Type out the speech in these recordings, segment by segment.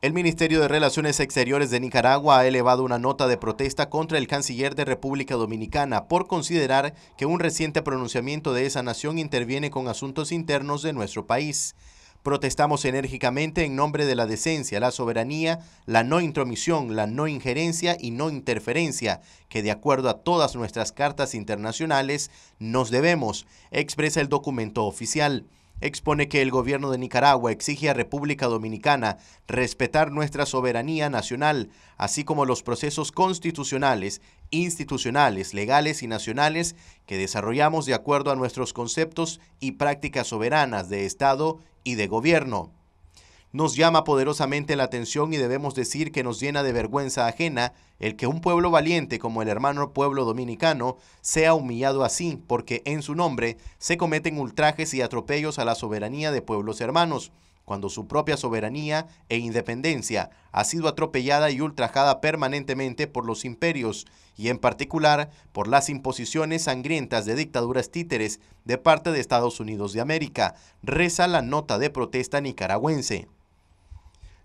El Ministerio de Relaciones Exteriores de Nicaragua ha elevado una nota de protesta contra el canciller de República Dominicana por considerar que un reciente pronunciamiento de esa nación interviene con asuntos internos de nuestro país. Protestamos enérgicamente en nombre de la decencia, la soberanía, la no intromisión, la no injerencia y no interferencia, que de acuerdo a todas nuestras cartas internacionales nos debemos, expresa el documento oficial expone que el gobierno de Nicaragua exige a República Dominicana respetar nuestra soberanía nacional, así como los procesos constitucionales, institucionales, legales y nacionales que desarrollamos de acuerdo a nuestros conceptos y prácticas soberanas de Estado y de gobierno. Nos llama poderosamente la atención y debemos decir que nos llena de vergüenza ajena el que un pueblo valiente como el hermano pueblo dominicano sea humillado así, porque en su nombre se cometen ultrajes y atropellos a la soberanía de pueblos hermanos, cuando su propia soberanía e independencia ha sido atropellada y ultrajada permanentemente por los imperios, y en particular por las imposiciones sangrientas de dictaduras títeres de parte de Estados Unidos de América, reza la nota de protesta nicaragüense.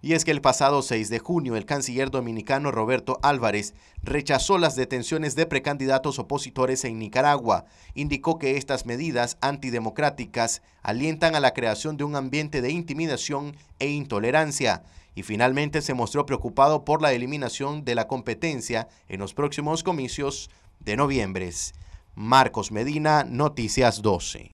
Y es que el pasado 6 de junio, el canciller dominicano Roberto Álvarez rechazó las detenciones de precandidatos opositores en Nicaragua. Indicó que estas medidas antidemocráticas alientan a la creación de un ambiente de intimidación e intolerancia. Y finalmente se mostró preocupado por la eliminación de la competencia en los próximos comicios de noviembre. Marcos Medina, Noticias 12.